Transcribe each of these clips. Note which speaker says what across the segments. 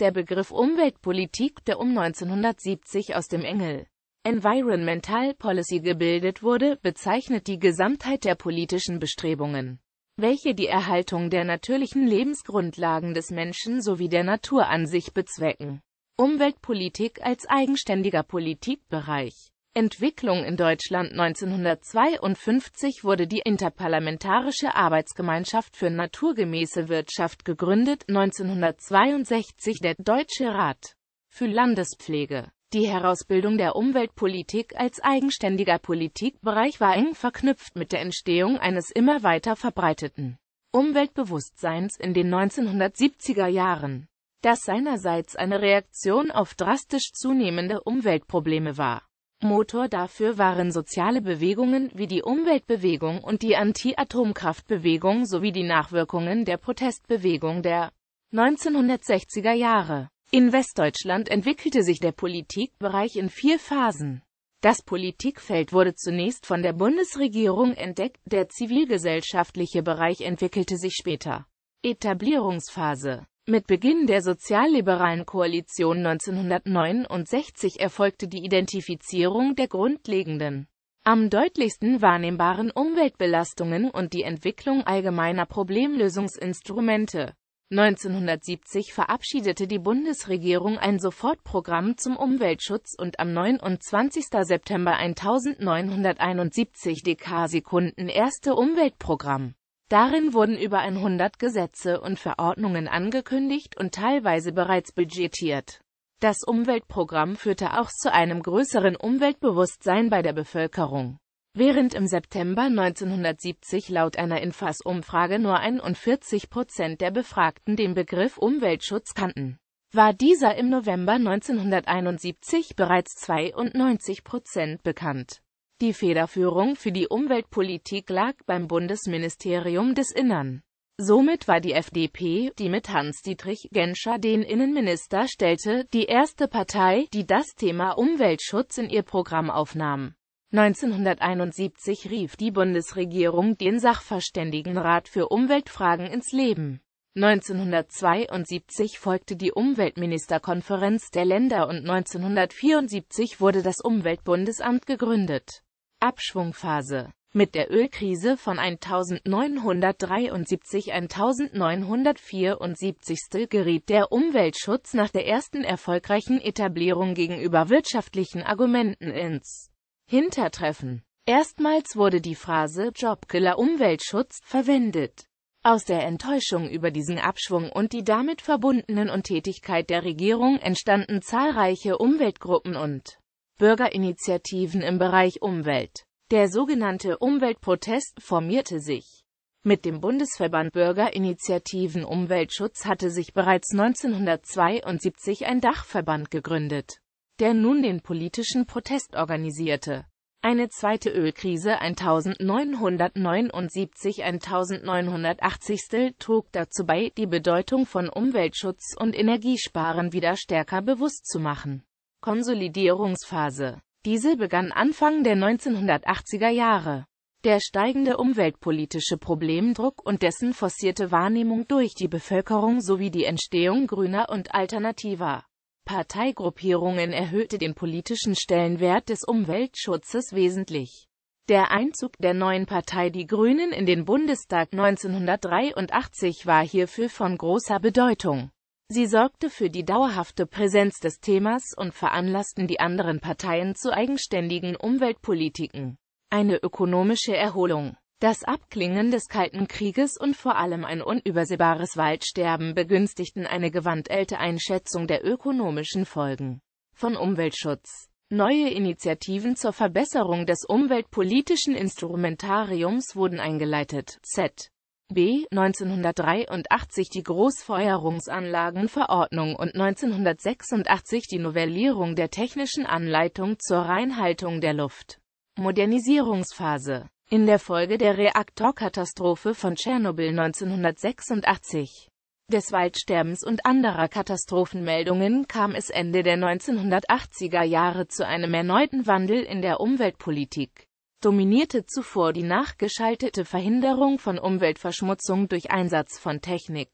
Speaker 1: der Begriff Umweltpolitik, der um 1970 aus dem Engel Environmental Policy gebildet wurde, bezeichnet die Gesamtheit der politischen Bestrebungen, welche die Erhaltung der natürlichen Lebensgrundlagen des Menschen sowie der Natur an sich bezwecken. Umweltpolitik als eigenständiger Politikbereich Entwicklung in Deutschland 1952 wurde die Interparlamentarische Arbeitsgemeinschaft für naturgemäße Wirtschaft gegründet, 1962 der Deutsche Rat für Landespflege. Die Herausbildung der Umweltpolitik als eigenständiger Politikbereich war eng verknüpft mit der Entstehung eines immer weiter verbreiteten Umweltbewusstseins in den 1970er Jahren, das seinerseits eine Reaktion auf drastisch zunehmende Umweltprobleme war Motor dafür waren soziale Bewegungen wie die Umweltbewegung und die Anti-Atomkraftbewegung sowie die Nachwirkungen der Protestbewegung der 1960er Jahre. In Westdeutschland entwickelte sich der Politikbereich in vier Phasen. Das Politikfeld wurde zunächst von der Bundesregierung entdeckt, der zivilgesellschaftliche Bereich entwickelte sich später. Etablierungsphase mit Beginn der sozialliberalen Koalition 1969 erfolgte die Identifizierung der grundlegenden, am deutlichsten wahrnehmbaren Umweltbelastungen und die Entwicklung allgemeiner Problemlösungsinstrumente. 1970 verabschiedete die Bundesregierung ein Sofortprogramm zum Umweltschutz und am 29. September 1971 DK-Sekunden erste Umweltprogramm. Darin wurden über 100 Gesetze und Verordnungen angekündigt und teilweise bereits budgetiert. Das Umweltprogramm führte auch zu einem größeren Umweltbewusstsein bei der Bevölkerung. Während im September 1970 laut einer Infas-Umfrage nur 41 Prozent der Befragten den Begriff Umweltschutz kannten, war dieser im November 1971 bereits 92 Prozent bekannt. Die Federführung für die Umweltpolitik lag beim Bundesministerium des Innern. Somit war die FDP, die mit Hans-Dietrich Genscher den Innenminister stellte, die erste Partei, die das Thema Umweltschutz in ihr Programm aufnahm. 1971 rief die Bundesregierung den Sachverständigenrat für Umweltfragen ins Leben. 1972 folgte die Umweltministerkonferenz der Länder und 1974 wurde das Umweltbundesamt gegründet. Abschwungphase mit der Ölkrise von 1973-1974 geriet der Umweltschutz nach der ersten erfolgreichen Etablierung gegenüber wirtschaftlichen Argumenten ins Hintertreffen. Erstmals wurde die Phrase Jobkiller Umweltschutz verwendet. Aus der Enttäuschung über diesen Abschwung und die damit verbundenen Untätigkeit der Regierung entstanden zahlreiche Umweltgruppen und Bürgerinitiativen im Bereich Umwelt. Der sogenannte Umweltprotest formierte sich. Mit dem Bundesverband Bürgerinitiativen Umweltschutz hatte sich bereits 1972 ein Dachverband gegründet, der nun den politischen Protest organisierte. Eine zweite Ölkrise 1979-1980 trug dazu bei, die Bedeutung von Umweltschutz und Energiesparen wieder stärker bewusst zu machen. Konsolidierungsphase. Diese begann Anfang der 1980er Jahre. Der steigende umweltpolitische Problemdruck und dessen forcierte Wahrnehmung durch die Bevölkerung sowie die Entstehung grüner und alternativer Parteigruppierungen erhöhte den politischen Stellenwert des Umweltschutzes wesentlich. Der Einzug der neuen Partei Die Grünen in den Bundestag 1983 war hierfür von großer Bedeutung. Sie sorgte für die dauerhafte Präsenz des Themas und veranlassten die anderen Parteien zu eigenständigen Umweltpolitiken. Eine ökonomische Erholung. Das Abklingen des Kalten Krieges und vor allem ein unübersehbares Waldsterben begünstigten eine gewandtelte Einschätzung der ökonomischen Folgen von Umweltschutz. Neue Initiativen zur Verbesserung des umweltpolitischen Instrumentariums wurden eingeleitet. Z. B. 1983 die Großfeuerungsanlagenverordnung und 1986 die Novellierung der technischen Anleitung zur Reinhaltung der Luft. Modernisierungsphase In der Folge der Reaktorkatastrophe von Tschernobyl 1986, des Waldsterbens und anderer Katastrophenmeldungen kam es Ende der 1980er Jahre zu einem erneuten Wandel in der Umweltpolitik dominierte zuvor die nachgeschaltete Verhinderung von Umweltverschmutzung durch Einsatz von Technik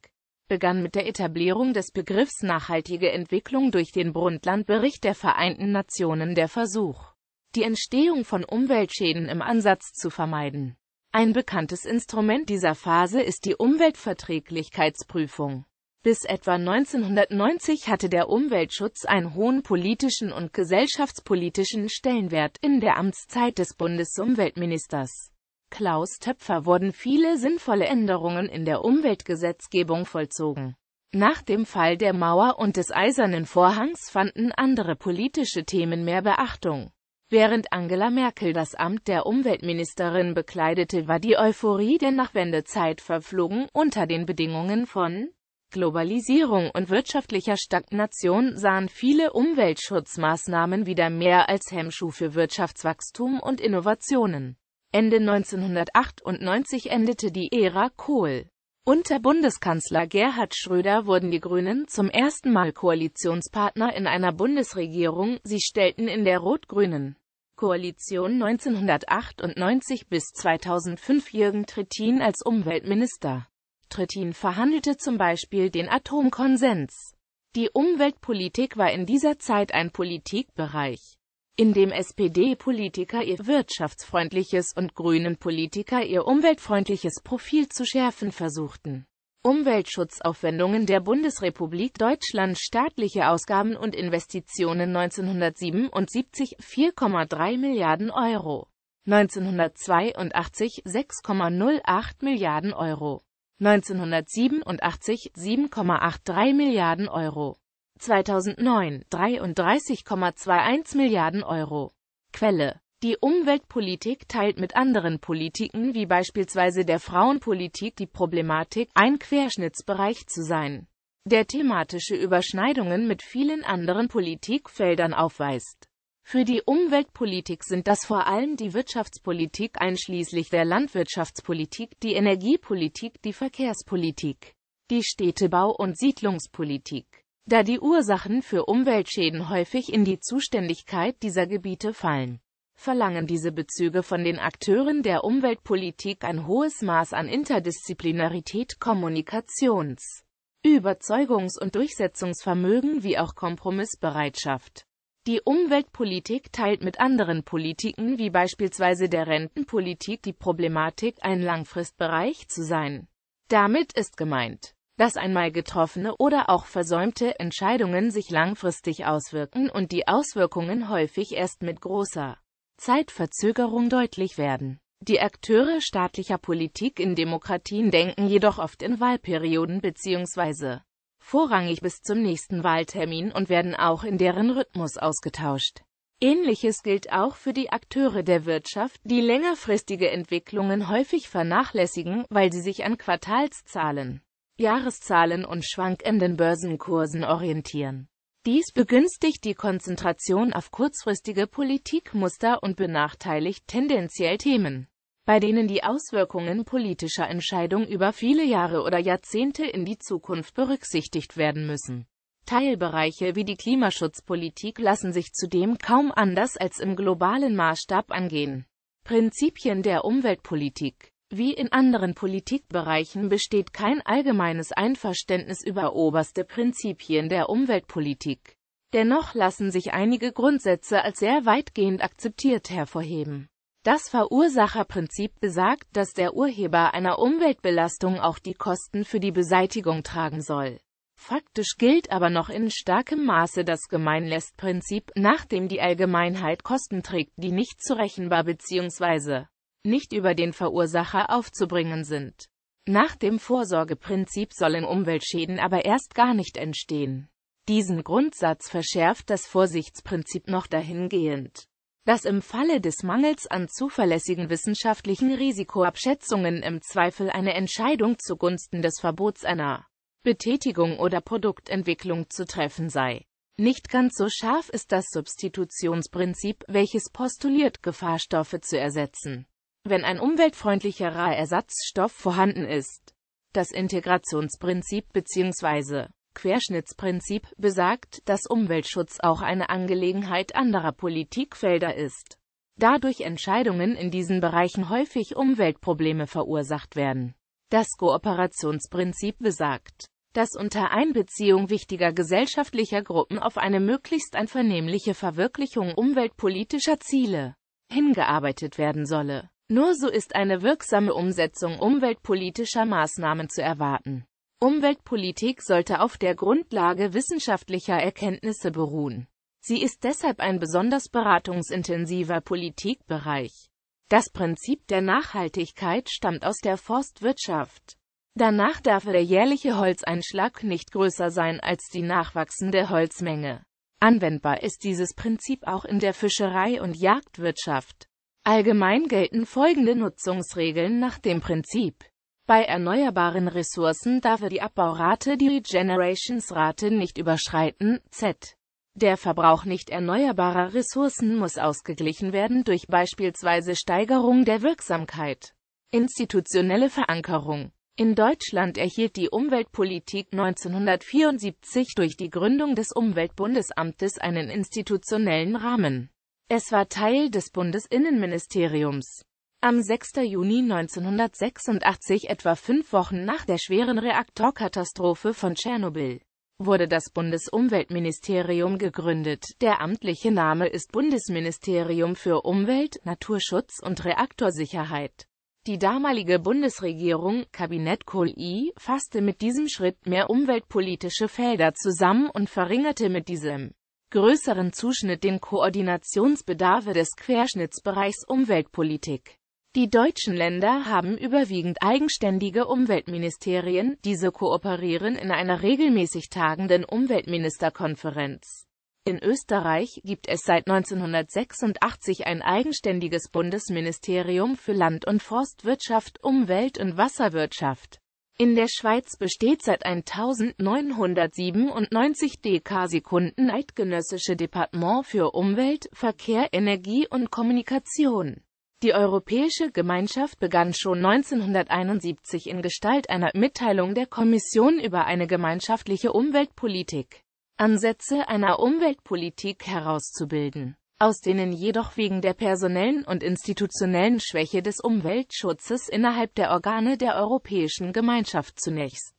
Speaker 1: begann mit der Etablierung des Begriffs nachhaltige Entwicklung durch den Brundtland-Bericht der Vereinten Nationen der Versuch, die Entstehung von Umweltschäden im Ansatz zu vermeiden. Ein bekanntes Instrument dieser Phase ist die Umweltverträglichkeitsprüfung bis etwa 1990 hatte der Umweltschutz einen hohen politischen und gesellschaftspolitischen Stellenwert. In der Amtszeit des Bundesumweltministers Klaus Töpfer wurden viele sinnvolle Änderungen in der Umweltgesetzgebung vollzogen. Nach dem Fall der Mauer und des Eisernen Vorhangs fanden andere politische Themen mehr Beachtung. Während Angela Merkel das Amt der Umweltministerin bekleidete, war die Euphorie der Nachwendezeit verflogen unter den Bedingungen von Globalisierung und wirtschaftlicher Stagnation sahen viele Umweltschutzmaßnahmen wieder mehr als Hemmschuh für Wirtschaftswachstum und Innovationen. Ende 1998 endete die Ära Kohl. Unter Bundeskanzler Gerhard Schröder wurden die Grünen zum ersten Mal Koalitionspartner in einer Bundesregierung, sie stellten in der rot-grünen Koalition 1998 bis 2005 Jürgen Trittin als Umweltminister Trittin verhandelte zum Beispiel den Atomkonsens. Die Umweltpolitik war in dieser Zeit ein Politikbereich, in dem SPD-Politiker ihr wirtschaftsfreundliches und grünen Politiker ihr umweltfreundliches Profil zu schärfen versuchten. Umweltschutzaufwendungen der Bundesrepublik Deutschland staatliche Ausgaben und Investitionen 1977 4,3 Milliarden Euro, 1982 6,08 Milliarden Euro. 1987 7,83 Milliarden Euro. 2009 33,21 Milliarden Euro. Quelle die Umweltpolitik teilt mit anderen Politiken wie beispielsweise der Frauenpolitik die Problematik, ein Querschnittsbereich zu sein, der thematische Überschneidungen mit vielen anderen Politikfeldern aufweist. Für die Umweltpolitik sind das vor allem die Wirtschaftspolitik einschließlich der Landwirtschaftspolitik, die Energiepolitik, die Verkehrspolitik, die Städtebau- und Siedlungspolitik. Da die Ursachen für Umweltschäden häufig in die Zuständigkeit dieser Gebiete fallen, verlangen diese Bezüge von den Akteuren der Umweltpolitik ein hohes Maß an Interdisziplinarität, Kommunikations, Überzeugungs- und Durchsetzungsvermögen wie auch Kompromissbereitschaft. Die Umweltpolitik teilt mit anderen Politiken wie beispielsweise der Rentenpolitik die Problematik, ein Langfristbereich zu sein. Damit ist gemeint, dass einmal getroffene oder auch versäumte Entscheidungen sich langfristig auswirken und die Auswirkungen häufig erst mit großer Zeitverzögerung deutlich werden. Die Akteure staatlicher Politik in Demokratien denken jedoch oft in Wahlperioden bzw vorrangig bis zum nächsten Wahltermin und werden auch in deren Rhythmus ausgetauscht. Ähnliches gilt auch für die Akteure der Wirtschaft, die längerfristige Entwicklungen häufig vernachlässigen, weil sie sich an Quartalszahlen, Jahreszahlen und schwankenden Börsenkursen orientieren. Dies begünstigt die Konzentration auf kurzfristige Politikmuster und benachteiligt tendenziell Themen, bei denen die Auswirkungen politischer Entscheidung über viele Jahre oder Jahrzehnte in die Zukunft berücksichtigt werden müssen. Teilbereiche wie die Klimaschutzpolitik lassen sich zudem kaum anders als im globalen Maßstab angehen. Prinzipien der Umweltpolitik Wie in anderen Politikbereichen besteht kein allgemeines Einverständnis über oberste Prinzipien der Umweltpolitik. Dennoch lassen sich einige Grundsätze als sehr weitgehend akzeptiert hervorheben das Verursacherprinzip besagt, dass der Urheber einer Umweltbelastung auch die Kosten für die Beseitigung tragen soll. Faktisch gilt aber noch in starkem Maße das Gemeinlästprinzip, nachdem die Allgemeinheit Kosten trägt, die nicht zurechenbar bzw. nicht über den Verursacher aufzubringen sind. Nach dem Vorsorgeprinzip sollen Umweltschäden aber erst gar nicht entstehen. Diesen Grundsatz verschärft das Vorsichtsprinzip noch dahingehend dass im Falle des Mangels an zuverlässigen wissenschaftlichen Risikoabschätzungen im Zweifel eine Entscheidung zugunsten des Verbots einer Betätigung oder Produktentwicklung zu treffen sei. Nicht ganz so scharf ist das Substitutionsprinzip, welches postuliert, Gefahrstoffe zu ersetzen, wenn ein umweltfreundlicherer Ersatzstoff vorhanden ist. Das Integrationsprinzip bzw. Querschnittsprinzip besagt, dass Umweltschutz auch eine Angelegenheit anderer Politikfelder ist. Dadurch durch Entscheidungen in diesen Bereichen häufig Umweltprobleme verursacht werden. Das Kooperationsprinzip besagt, dass unter Einbeziehung wichtiger gesellschaftlicher Gruppen auf eine möglichst einvernehmliche Verwirklichung umweltpolitischer Ziele hingearbeitet werden solle. Nur so ist eine wirksame Umsetzung umweltpolitischer Maßnahmen zu erwarten. Umweltpolitik sollte auf der Grundlage wissenschaftlicher Erkenntnisse beruhen. Sie ist deshalb ein besonders beratungsintensiver Politikbereich. Das Prinzip der Nachhaltigkeit stammt aus der Forstwirtschaft. Danach darf der jährliche Holzeinschlag nicht größer sein als die nachwachsende Holzmenge. Anwendbar ist dieses Prinzip auch in der Fischerei und Jagdwirtschaft. Allgemein gelten folgende Nutzungsregeln nach dem Prinzip bei erneuerbaren Ressourcen darf die Abbaurate die Regenerationsrate nicht überschreiten, z. Der Verbrauch nicht erneuerbarer Ressourcen muss ausgeglichen werden durch beispielsweise Steigerung der Wirksamkeit. Institutionelle Verankerung in Deutschland erhielt die Umweltpolitik 1974 durch die Gründung des Umweltbundesamtes einen institutionellen Rahmen. Es war Teil des Bundesinnenministeriums. Am 6. Juni 1986, etwa fünf Wochen nach der schweren Reaktorkatastrophe von Tschernobyl, wurde das Bundesumweltministerium gegründet. Der amtliche Name ist Bundesministerium für Umwelt, Naturschutz und Reaktorsicherheit. Die damalige Bundesregierung, Kabinett Kohl I, fasste mit diesem Schritt mehr umweltpolitische Felder zusammen und verringerte mit diesem größeren Zuschnitt den Koordinationsbedarfe des Querschnittsbereichs Umweltpolitik. Die deutschen Länder haben überwiegend eigenständige Umweltministerien, diese kooperieren in einer regelmäßig tagenden Umweltministerkonferenz. In Österreich gibt es seit 1986 ein eigenständiges Bundesministerium für Land- und Forstwirtschaft, Umwelt- und Wasserwirtschaft. In der Schweiz besteht seit 1997 DK-Sekunden eidgenössische Departement für Umwelt, Verkehr, Energie und Kommunikation. Die Europäische Gemeinschaft begann schon 1971 in Gestalt einer Mitteilung der Kommission über eine gemeinschaftliche Umweltpolitik Ansätze einer Umweltpolitik herauszubilden, aus denen jedoch wegen der personellen und institutionellen Schwäche des Umweltschutzes innerhalb der Organe der Europäischen Gemeinschaft zunächst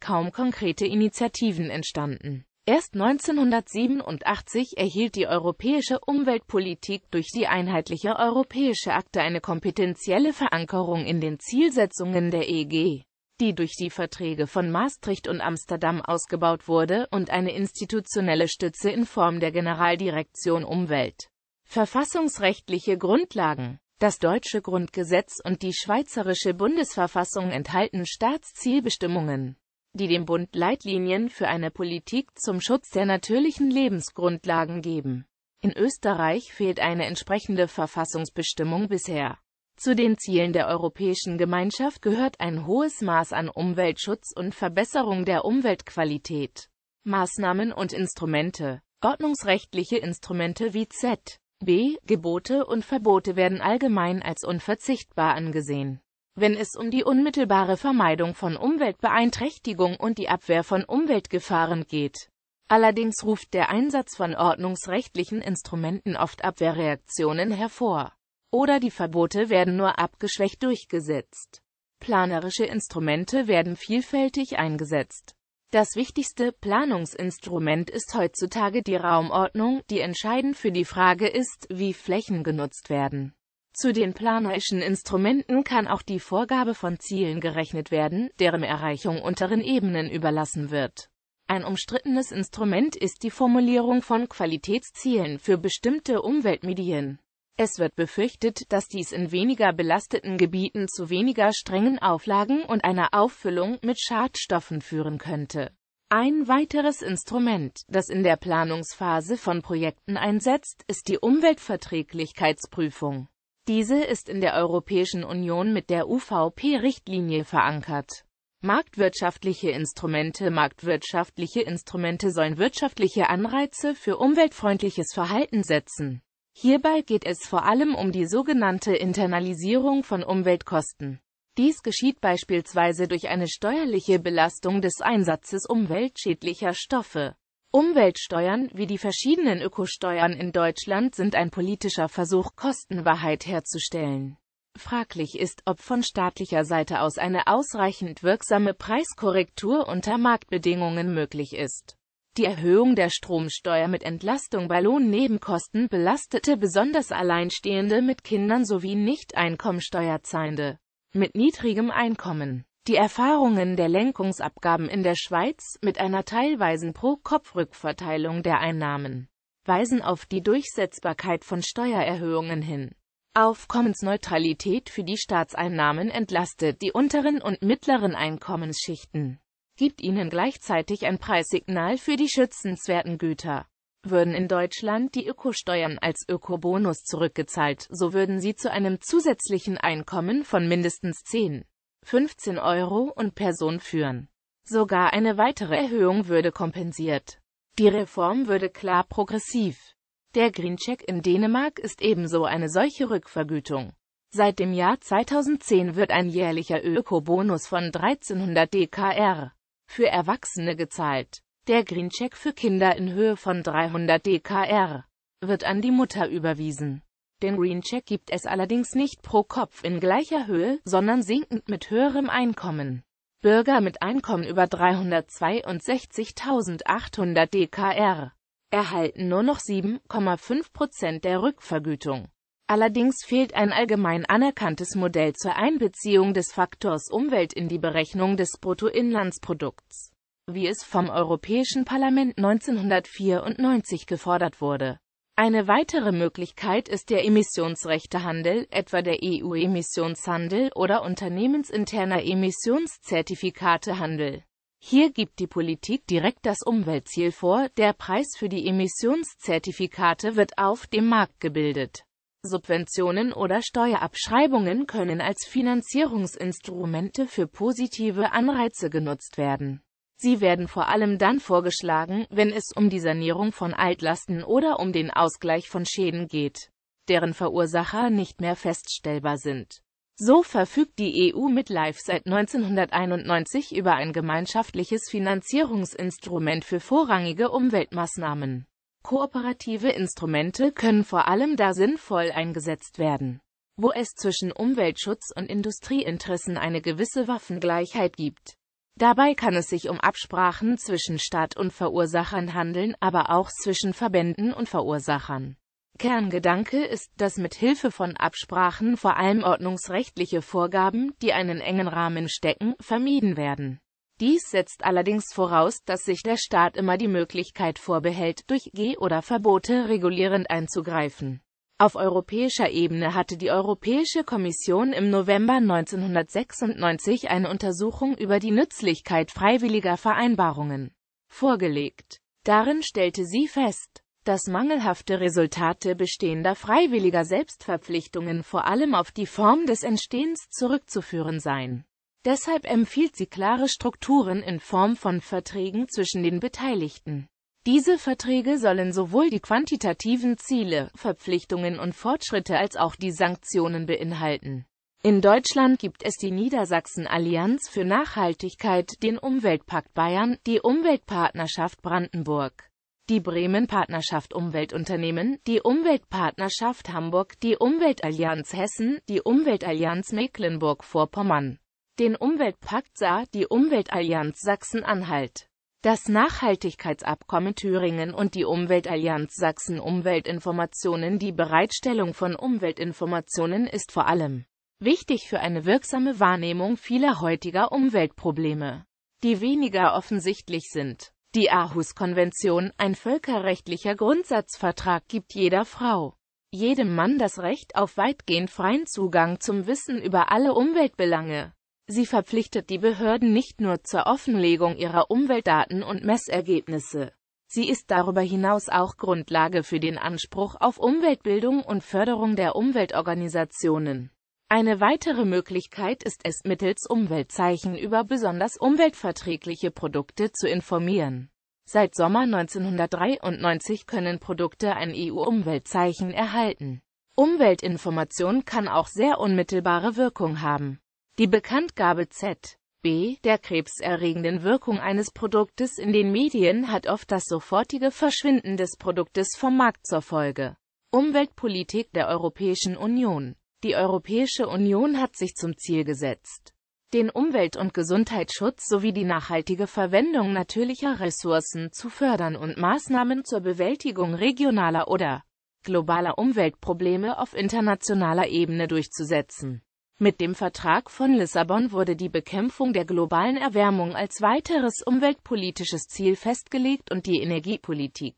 Speaker 1: kaum konkrete Initiativen entstanden. Erst 1987 erhielt die europäische Umweltpolitik durch die einheitliche Europäische Akte eine kompetenzielle Verankerung in den Zielsetzungen der EG, die durch die Verträge von Maastricht und Amsterdam ausgebaut wurde und eine institutionelle Stütze in Form der Generaldirektion Umwelt. Verfassungsrechtliche Grundlagen das deutsche Grundgesetz und die schweizerische Bundesverfassung enthalten Staatszielbestimmungen die dem Bund Leitlinien für eine Politik zum Schutz der natürlichen Lebensgrundlagen geben. In Österreich fehlt eine entsprechende Verfassungsbestimmung bisher. Zu den Zielen der Europäischen Gemeinschaft gehört ein hohes Maß an Umweltschutz und Verbesserung der Umweltqualität. Maßnahmen und Instrumente Ordnungsrechtliche Instrumente wie Z. B. Gebote und Verbote werden allgemein als unverzichtbar angesehen. Wenn es um die unmittelbare Vermeidung von Umweltbeeinträchtigung und die Abwehr von Umweltgefahren geht. Allerdings ruft der Einsatz von ordnungsrechtlichen Instrumenten oft Abwehrreaktionen hervor. Oder die Verbote werden nur abgeschwächt durchgesetzt. Planerische Instrumente werden vielfältig eingesetzt. Das wichtigste Planungsinstrument ist heutzutage die Raumordnung, die entscheidend für die Frage ist, wie Flächen genutzt werden. Zu den planerischen Instrumenten kann auch die Vorgabe von Zielen gerechnet werden, deren Erreichung unteren Ebenen überlassen wird. Ein umstrittenes Instrument ist die Formulierung von Qualitätszielen für bestimmte Umweltmedien. Es wird befürchtet, dass dies in weniger belasteten Gebieten zu weniger strengen Auflagen und einer Auffüllung mit Schadstoffen führen könnte. Ein weiteres Instrument, das in der Planungsphase von Projekten einsetzt, ist die Umweltverträglichkeitsprüfung. Diese ist in der Europäischen Union mit der UVP-Richtlinie verankert. Marktwirtschaftliche Instrumente Marktwirtschaftliche Instrumente sollen wirtschaftliche Anreize für umweltfreundliches Verhalten setzen. Hierbei geht es vor allem um die sogenannte Internalisierung von Umweltkosten. Dies geschieht beispielsweise durch eine steuerliche Belastung des Einsatzes umweltschädlicher Stoffe. Umweltsteuern wie die verschiedenen Ökosteuern in Deutschland sind ein politischer Versuch, Kostenwahrheit herzustellen. Fraglich ist, ob von staatlicher Seite aus eine ausreichend wirksame Preiskorrektur unter Marktbedingungen möglich ist. Die Erhöhung der Stromsteuer mit Entlastung bei Lohnnebenkosten belastete besonders Alleinstehende mit Kindern sowie Nicht-Einkommensteuerzahlende mit niedrigem Einkommen. Die Erfahrungen der Lenkungsabgaben in der Schweiz mit einer teilweisen Pro-Kopf-Rückverteilung der Einnahmen weisen auf die Durchsetzbarkeit von Steuererhöhungen hin. Aufkommensneutralität für die Staatseinnahmen entlastet die unteren und mittleren Einkommensschichten, gibt ihnen gleichzeitig ein Preissignal für die schützenswerten Güter. Würden in Deutschland die Ökosteuern als Ökobonus zurückgezahlt, so würden sie zu einem zusätzlichen Einkommen von mindestens 10 15 Euro und Person führen. Sogar eine weitere Erhöhung würde kompensiert. Die Reform würde klar progressiv. Der Greencheck in Dänemark ist ebenso eine solche Rückvergütung. Seit dem Jahr 2010 wird ein jährlicher Öko-Bonus von 1300 DKR für Erwachsene gezahlt. Der Greencheck für Kinder in Höhe von 300 DKR wird an die Mutter überwiesen. Den Green Check gibt es allerdings nicht pro Kopf in gleicher Höhe, sondern sinkend mit höherem Einkommen. Bürger mit Einkommen über 362.800 DKR erhalten nur noch 7,5 Prozent der Rückvergütung. Allerdings fehlt ein allgemein anerkanntes Modell zur Einbeziehung des Faktors Umwelt in die Berechnung des Bruttoinlandsprodukts, wie es vom Europäischen Parlament 1994 gefordert wurde. Eine weitere Möglichkeit ist der Emissionsrechtehandel, etwa der EU-Emissionshandel oder unternehmensinterner Emissionszertifikatehandel. Hier gibt die Politik direkt das Umweltziel vor, der Preis für die Emissionszertifikate wird auf dem Markt gebildet. Subventionen oder Steuerabschreibungen können als Finanzierungsinstrumente für positive Anreize genutzt werden. Sie werden vor allem dann vorgeschlagen, wenn es um die Sanierung von Altlasten oder um den Ausgleich von Schäden geht, deren Verursacher nicht mehr feststellbar sind. So verfügt die EU mit LIFE seit 1991 über ein gemeinschaftliches Finanzierungsinstrument für vorrangige Umweltmaßnahmen. Kooperative Instrumente können vor allem da sinnvoll eingesetzt werden, wo es zwischen Umweltschutz und Industrieinteressen eine gewisse Waffengleichheit gibt. Dabei kann es sich um Absprachen zwischen Staat und Verursachern handeln, aber auch zwischen Verbänden und Verursachern. Kerngedanke ist, dass mit Hilfe von Absprachen vor allem ordnungsrechtliche Vorgaben, die einen engen Rahmen stecken, vermieden werden. Dies setzt allerdings voraus, dass sich der Staat immer die Möglichkeit vorbehält, durch Geh- oder Verbote regulierend einzugreifen. Auf europäischer Ebene hatte die Europäische Kommission im November 1996 eine Untersuchung über die Nützlichkeit freiwilliger Vereinbarungen vorgelegt. Darin stellte sie fest, dass mangelhafte Resultate bestehender freiwilliger Selbstverpflichtungen vor allem auf die Form des Entstehens zurückzuführen seien. Deshalb empfiehlt sie klare Strukturen in Form von Verträgen zwischen den Beteiligten. Diese Verträge sollen sowohl die quantitativen Ziele, Verpflichtungen und Fortschritte als auch die Sanktionen beinhalten. In Deutschland gibt es die Niedersachsen Allianz für Nachhaltigkeit, den Umweltpakt Bayern, die Umweltpartnerschaft Brandenburg, die Bremen Partnerschaft Umweltunternehmen, die Umweltpartnerschaft Hamburg, die Umweltallianz Hessen, die Umweltallianz Mecklenburg-Vorpommern, den Umweltpakt Saar, die Umweltallianz Sachsen-Anhalt. Das Nachhaltigkeitsabkommen Thüringen und die Umweltallianz Sachsen Umweltinformationen Die Bereitstellung von Umweltinformationen ist vor allem wichtig für eine wirksame Wahrnehmung vieler heutiger Umweltprobleme, die weniger offensichtlich sind. Die Aarhus-Konvention, ein völkerrechtlicher Grundsatzvertrag, gibt jeder Frau, jedem Mann das Recht auf weitgehend freien Zugang zum Wissen über alle Umweltbelange. Sie verpflichtet die Behörden nicht nur zur Offenlegung ihrer Umweltdaten und Messergebnisse. Sie ist darüber hinaus auch Grundlage für den Anspruch auf Umweltbildung und Förderung der Umweltorganisationen. Eine weitere Möglichkeit ist es, mittels Umweltzeichen über besonders umweltverträgliche Produkte zu informieren. Seit Sommer 1993 können Produkte ein EU-Umweltzeichen erhalten. Umweltinformation kann auch sehr unmittelbare Wirkung haben. Die Bekanntgabe Z. B. der krebserregenden Wirkung eines Produktes in den Medien hat oft das sofortige Verschwinden des Produktes vom Markt zur Folge. Umweltpolitik der Europäischen Union Die Europäische Union hat sich zum Ziel gesetzt, den Umwelt- und Gesundheitsschutz sowie die nachhaltige Verwendung natürlicher Ressourcen zu fördern und Maßnahmen zur Bewältigung regionaler oder globaler Umweltprobleme auf internationaler Ebene durchzusetzen. Mit dem Vertrag von Lissabon wurde die Bekämpfung der globalen Erwärmung als weiteres umweltpolitisches Ziel festgelegt und die Energiepolitik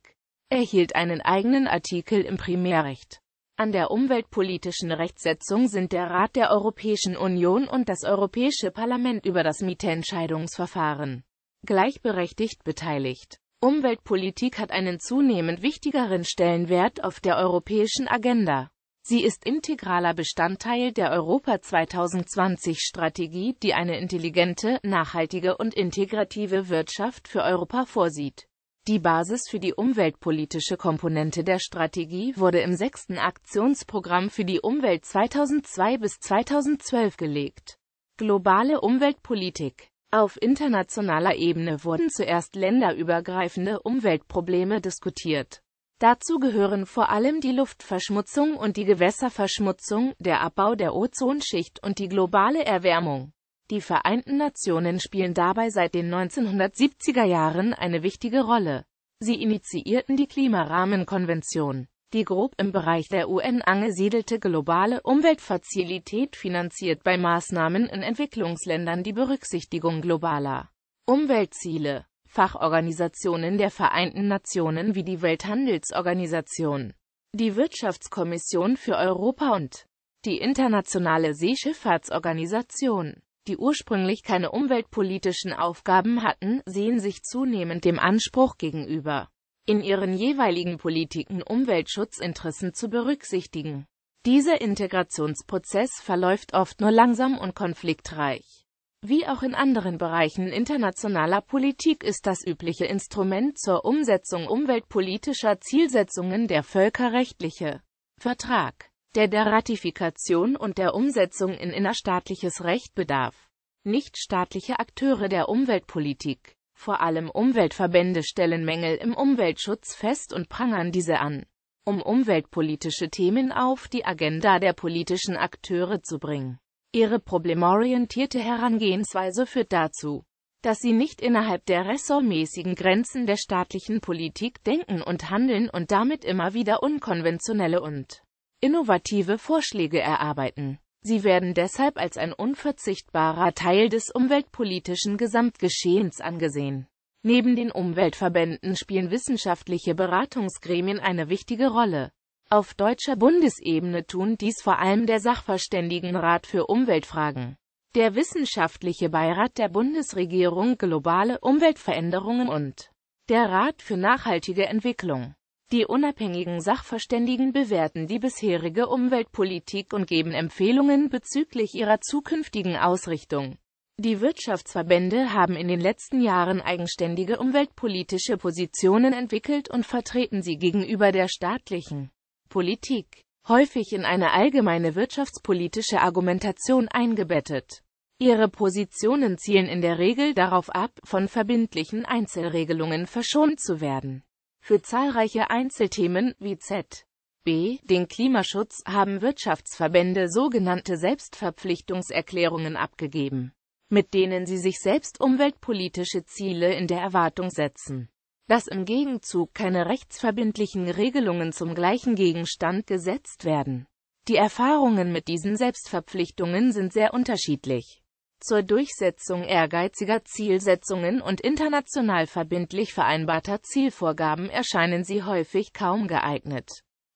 Speaker 1: erhielt einen eigenen Artikel im Primärrecht. An der umweltpolitischen Rechtsetzung sind der Rat der Europäischen Union und das Europäische Parlament über das Mietentscheidungsverfahren gleichberechtigt beteiligt. Umweltpolitik hat einen zunehmend wichtigeren Stellenwert auf der europäischen Agenda. Sie ist integraler Bestandteil der Europa 2020-Strategie, die eine intelligente, nachhaltige und integrative Wirtschaft für Europa vorsieht. Die Basis für die umweltpolitische Komponente der Strategie wurde im sechsten Aktionsprogramm für die Umwelt 2002 bis 2012 gelegt. Globale Umweltpolitik Auf internationaler Ebene wurden zuerst länderübergreifende Umweltprobleme diskutiert. Dazu gehören vor allem die Luftverschmutzung und die Gewässerverschmutzung, der Abbau der Ozonschicht und die globale Erwärmung. Die Vereinten Nationen spielen dabei seit den 1970er Jahren eine wichtige Rolle. Sie initiierten die Klimarahmenkonvention, die grob im Bereich der UN angesiedelte globale Umweltfazilität finanziert bei Maßnahmen in Entwicklungsländern die Berücksichtigung globaler Umweltziele. Fachorganisationen der Vereinten Nationen wie die Welthandelsorganisation, die Wirtschaftskommission für Europa und die Internationale Seeschifffahrtsorganisation, die ursprünglich keine umweltpolitischen Aufgaben hatten, sehen sich zunehmend dem Anspruch gegenüber, in ihren jeweiligen Politiken Umweltschutzinteressen zu berücksichtigen. Dieser Integrationsprozess verläuft oft nur langsam und konfliktreich. Wie auch in anderen Bereichen internationaler Politik ist das übliche Instrument zur Umsetzung umweltpolitischer Zielsetzungen der völkerrechtliche Vertrag, der der Ratifikation und der Umsetzung in innerstaatliches Recht bedarf. Nichtstaatliche Akteure der Umweltpolitik, vor allem Umweltverbände stellen Mängel im Umweltschutz fest und prangern diese an, um umweltpolitische Themen auf die Agenda der politischen Akteure zu bringen. Ihre problemorientierte Herangehensweise führt dazu, dass sie nicht innerhalb der ressortmäßigen Grenzen der staatlichen Politik denken und handeln und damit immer wieder unkonventionelle und innovative Vorschläge erarbeiten. Sie werden deshalb als ein unverzichtbarer Teil des umweltpolitischen Gesamtgeschehens angesehen. Neben den Umweltverbänden spielen wissenschaftliche Beratungsgremien eine wichtige Rolle. Auf deutscher Bundesebene tun dies vor allem der Sachverständigenrat für Umweltfragen, der Wissenschaftliche Beirat der Bundesregierung Globale Umweltveränderungen und der Rat für nachhaltige Entwicklung. Die unabhängigen Sachverständigen bewerten die bisherige Umweltpolitik und geben Empfehlungen bezüglich ihrer zukünftigen Ausrichtung. Die Wirtschaftsverbände haben in den letzten Jahren eigenständige umweltpolitische Positionen entwickelt und vertreten sie gegenüber der staatlichen Politik, häufig in eine allgemeine wirtschaftspolitische Argumentation eingebettet. Ihre Positionen zielen in der Regel darauf ab, von verbindlichen Einzelregelungen verschont zu werden. Für zahlreiche Einzelthemen wie Z. B. Den Klimaschutz haben Wirtschaftsverbände sogenannte Selbstverpflichtungserklärungen abgegeben, mit denen sie sich selbst umweltpolitische Ziele in der Erwartung setzen dass im Gegenzug keine rechtsverbindlichen Regelungen zum gleichen Gegenstand gesetzt werden. Die Erfahrungen mit diesen Selbstverpflichtungen sind sehr unterschiedlich. Zur Durchsetzung ehrgeiziger Zielsetzungen und international verbindlich vereinbarter Zielvorgaben erscheinen sie häufig kaum geeignet.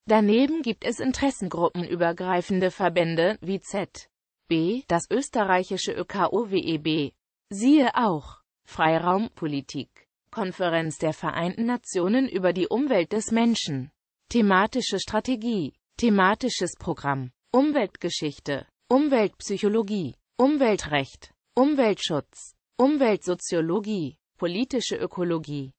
Speaker 1: Daneben gibt es interessengruppenübergreifende Verbände wie ZB, das österreichische ÖKOWEB. Siehe auch Freiraumpolitik Konferenz der Vereinten Nationen über die Umwelt des Menschen. Thematische Strategie, thematisches Programm, Umweltgeschichte, Umweltpsychologie, Umweltrecht, Umweltschutz, Umweltsoziologie, politische Ökologie,